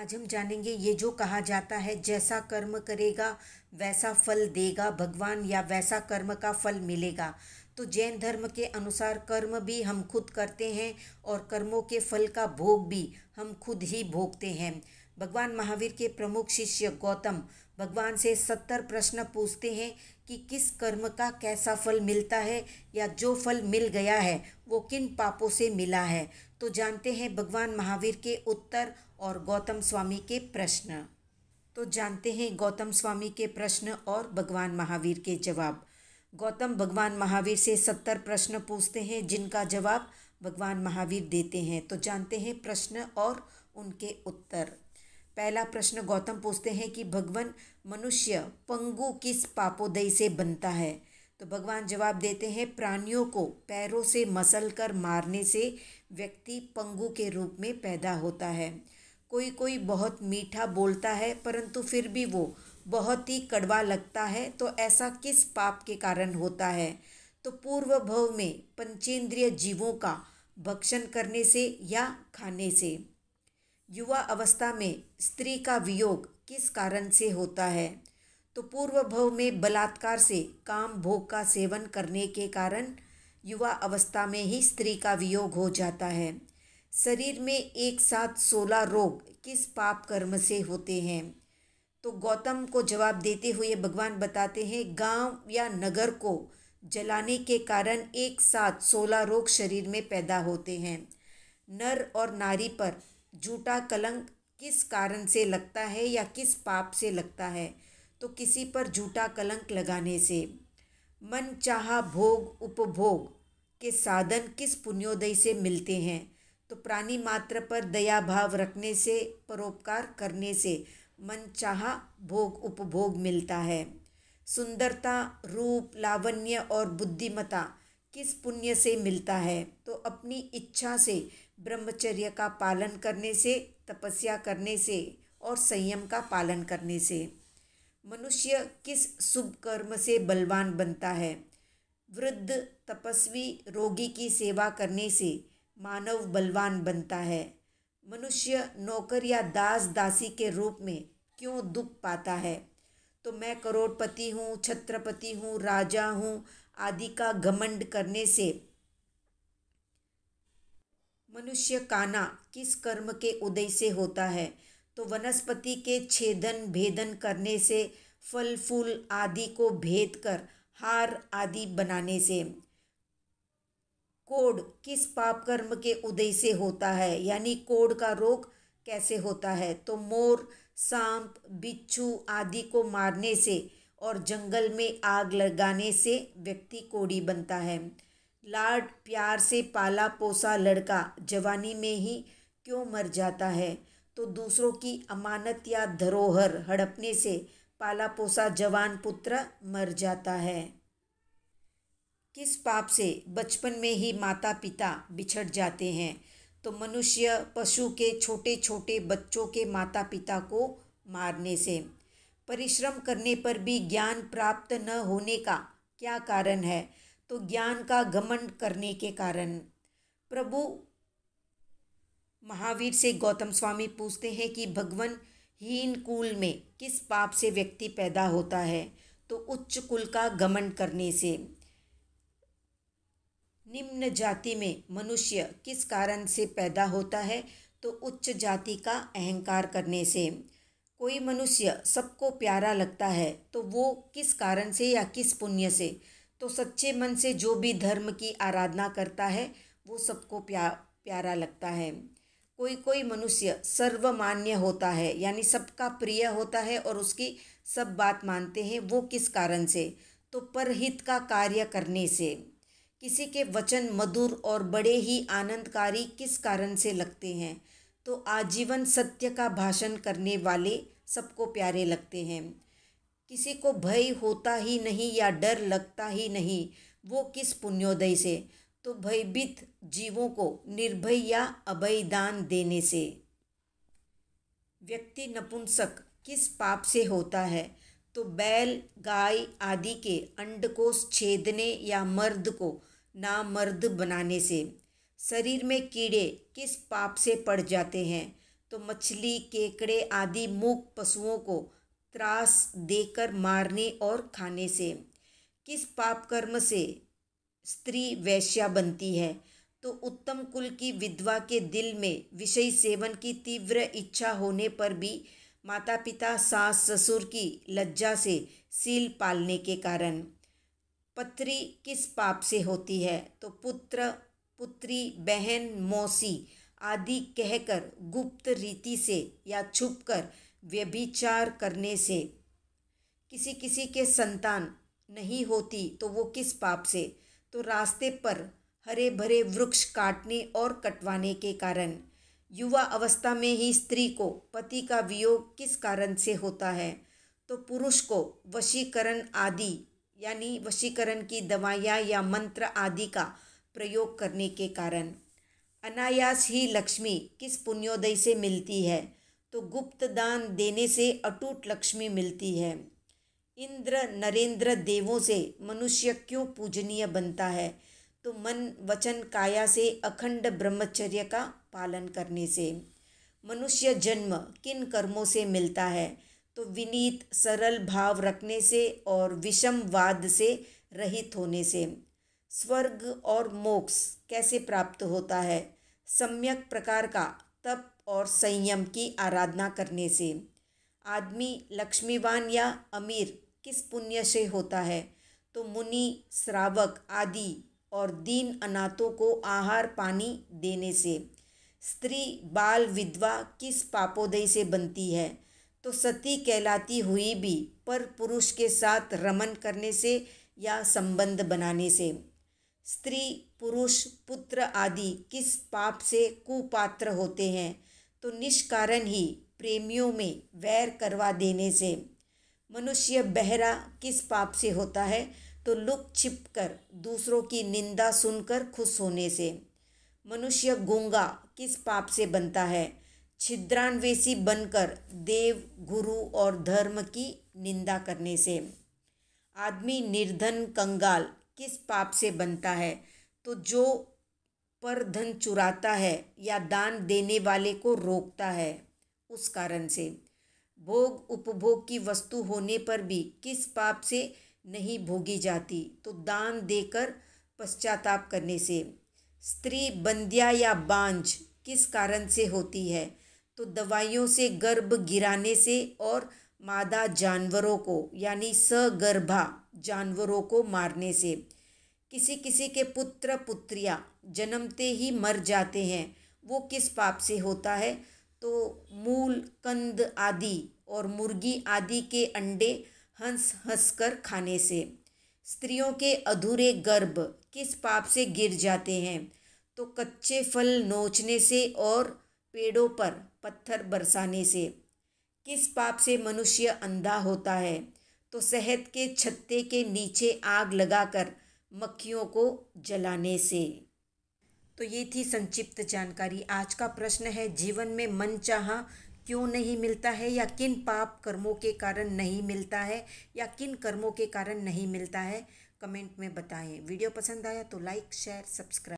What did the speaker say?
आज हम जानेंगे ये जो कहा जाता है जैसा कर्म करेगा वैसा फल देगा भगवान या वैसा कर्म का फल मिलेगा तो जैन धर्म के अनुसार कर्म भी हम खुद करते हैं और कर्मों के फल का भोग भी हम खुद ही भोगते हैं भगवान महावीर के प्रमुख शिष्य गौतम भगवान से सत्तर प्रश्न पूछते हैं कि किस कर्म का कैसा फल मिलता है या जो फल मिल गया है वो किन पापों से मिला है तो जानते हैं भगवान महावीर के उत्तर और गौतम स्वामी के प्रश्न तो जानते हैं गौतम स्वामी के प्रश्न और भगवान महावीर के जवाब गौतम भगवान महावीर से सत्तर प्रश्न पूछते हैं जिनका जवाब भगवान महावीर देते हैं तो जानते हैं प्रश्न और उनके उत्तर पहला प्रश्न गौतम पूछते हैं कि भगवान मनुष्य पंगु किस पापोदय से बनता है तो भगवान जवाब देते हैं प्राणियों को पैरों से मसल कर मारने से व्यक्ति पंगु के रूप में पैदा होता है कोई कोई बहुत मीठा बोलता है परंतु फिर भी वो बहुत ही कड़वा लगता है तो ऐसा किस पाप के कारण होता है तो पूर्व भव में पंचेंद्रिय जीवों का भक्षण करने से या खाने से युवा अवस्था में स्त्री का वियोग किस कारण से होता है तो पूर्व भव में बलात्कार से काम भोग का सेवन करने के कारण युवा अवस्था में ही स्त्री का वियोग हो जाता है शरीर में एक साथ सोलह रोग किस पाप कर्म से होते हैं तो गौतम को जवाब देते हुए भगवान बताते हैं गांव या नगर को जलाने के कारण एक साथ सोलह रोग शरीर में पैदा होते हैं नर और नारी पर झूठा कलंक किस कारण से लगता है या किस पाप से लगता है तो किसी पर झूठा कलंक लगाने से मन चाह भोग उपभोग के साधन किस पुण्योदय से मिलते हैं तो प्राणी मात्र पर दया भाव रखने से परोपकार करने से मन चाह भोग उपभोग मिलता है सुंदरता रूप लावण्य और बुद्धिमता किस पुण्य से मिलता है तो अपनी इच्छा से ब्रह्मचर्य का पालन करने से तपस्या करने से और संयम का पालन करने से मनुष्य किस शुभ कर्म से बलवान बनता है वृद्ध तपस्वी रोगी की सेवा करने से मानव बलवान बनता है मनुष्य नौकर या दास दासी के रूप में क्यों दुख पाता है तो मैं करोड़पति हूँ छत्रपति हूँ राजा हूँ आदि का घमंड करने से मनुष्य काना किस कर्म के उदय से होता है तो वनस्पति के छेदन भेदन करने से फल फूल आदि को भेद कर हार आदि बनाने से कोड किस पाप कर्म के उदय से होता है यानी कोड का रोग कैसे होता है तो मोर सांप बिच्छू आदि को मारने से और जंगल में आग लगाने से व्यक्ति कोड़ी बनता है लाड प्यार से पाला पोसा लड़का जवानी में ही क्यों मर जाता है तो दूसरों की अमानत या धरोहर हड़पने से पाला पोसा जवान पुत्र मर जाता है किस पाप से बचपन में ही माता पिता बिछड़ जाते हैं तो मनुष्य पशु के छोटे छोटे बच्चों के माता पिता को मारने से परिश्रम करने पर भी ज्ञान प्राप्त न होने का क्या कारण है तो ज्ञान का घमंड करने के कारण प्रभु महावीर से गौतम स्वामी पूछते हैं कि भगवान हीन कुल में किस पाप से व्यक्ति पैदा होता है तो उच्च कुल का गमन करने से निम्न जाति में मनुष्य किस कारण से पैदा होता है तो उच्च जाति का अहंकार करने से कोई मनुष्य सबको प्यारा लगता है तो वो किस कारण से या किस पुण्य से तो सच्चे मन से जो भी धर्म की आराधना करता है वो सबको प्या प्यारा लगता है कोई कोई मनुष्य सर्वमान्य होता है यानी सबका प्रिय होता है और उसकी सब बात मानते हैं वो किस कारण से तो परहित का कार्य करने से किसी के वचन मधुर और बड़े ही आनंदकारी किस कारण से लगते हैं तो आजीवन सत्य का भाषण करने वाले सबको प्यारे लगते हैं किसी को भय होता ही नहीं या डर लगता ही नहीं वो किस पुण्योदय से तो भयभीत जीवों को निर्भय या अभय दान देने से व्यक्ति नपुंसक किस पाप से होता है तो बैल गाय आदि के अंडकोश छेदने या मर्द को नामर्द बनाने से शरीर में कीड़े किस पाप से पड़ जाते हैं तो मछली केकड़े आदि मूक पशुओं को त्रास देकर मारने और खाने से किस पाप कर्म से स्त्री वैश्या बनती है तो उत्तम कुल की विधवा के दिल में विषय सेवन की तीव्र इच्छा होने पर भी माता पिता सास ससुर की लज्जा से सील पालने के कारण पत्री किस पाप से होती है तो पुत्र पुत्री बहन मौसी आदि कहकर गुप्त रीति से या छुपकर व्यभिचार करने से किसी किसी के संतान नहीं होती तो वो किस पाप से तो रास्ते पर हरे भरे वृक्ष काटने और कटवाने के कारण युवा अवस्था में ही स्त्री को पति का वियोग किस कारण से होता है तो पुरुष को वशीकरण आदि यानी वशीकरण की दवाइयाँ या मंत्र आदि का प्रयोग करने के कारण अनायास ही लक्ष्मी किस पुण्योदय से मिलती है तो गुप्त दान देने से अटूट लक्ष्मी मिलती है इंद्र नरेंद्र देवों से मनुष्य क्यों पूजनीय बनता है तो मन वचन काया से अखंड ब्रह्मचर्य का पालन करने से मनुष्य जन्म किन कर्मों से मिलता है तो विनीत सरल भाव रखने से और विषम वाद से रहित होने से स्वर्ग और मोक्ष कैसे प्राप्त होता है सम्यक प्रकार का तप और संयम की आराधना करने से आदमी लक्ष्मीवान या अमीर किस पुण्य से होता है तो मुनि श्रावक आदि और दीन अनाथों को आहार पानी देने से स्त्री बाल विधवा किस पापोदय से बनती है तो सती कहलाती हुई भी पर पुरुष के साथ रमन करने से या संबंध बनाने से स्त्री पुरुष पुत्र आदि किस पाप से कुपात्र होते हैं तो निष्कारण ही प्रेमियों में वैर करवा देने से मनुष्य बहरा किस पाप से होता है तो लुक छिप कर दूसरों की निंदा सुनकर खुश होने से मनुष्य गूंगा किस पाप से बनता है छिद्रान्वेषी बनकर देव गुरु और धर्म की निंदा करने से आदमी निर्धन कंगाल किस पाप से बनता है तो जो पर धन चुराता है या दान देने वाले को रोकता है उस कारण से भोग उपभोग की वस्तु होने पर भी किस पाप से नहीं भोगी जाती तो दान देकर पश्चाताप करने से स्त्री बंदिया या बांझ किस कारण से होती है तो दवाइयों से गर्भ गिराने से और मादा जानवरों को यानी सगर्भा जानवरों को मारने से किसी किसी के पुत्र पुत्रियाँ जन्मते ही मर जाते हैं वो किस पाप से होता है तो मूल कंद आदि और मुर्गी आदि के अंडे हंस हंस कर खाने से स्त्रियों के अधूरे गर्भ किस पाप से गिर जाते हैं तो कच्चे फल नोचने से और पेड़ों पर पत्थर बरसाने से किस पाप से मनुष्य अंधा होता है तो शहद के छत्ते के नीचे आग लगाकर मक्खियों को जलाने से तो ये थी संक्षिप्त जानकारी आज का प्रश्न है जीवन में मन चाह क्यों नहीं मिलता है या किन पाप कर्मों के कारण नहीं मिलता है या किन कर्मों के कारण नहीं मिलता है कमेंट में बताएं वीडियो पसंद आया तो लाइक शेयर सब्सक्राइब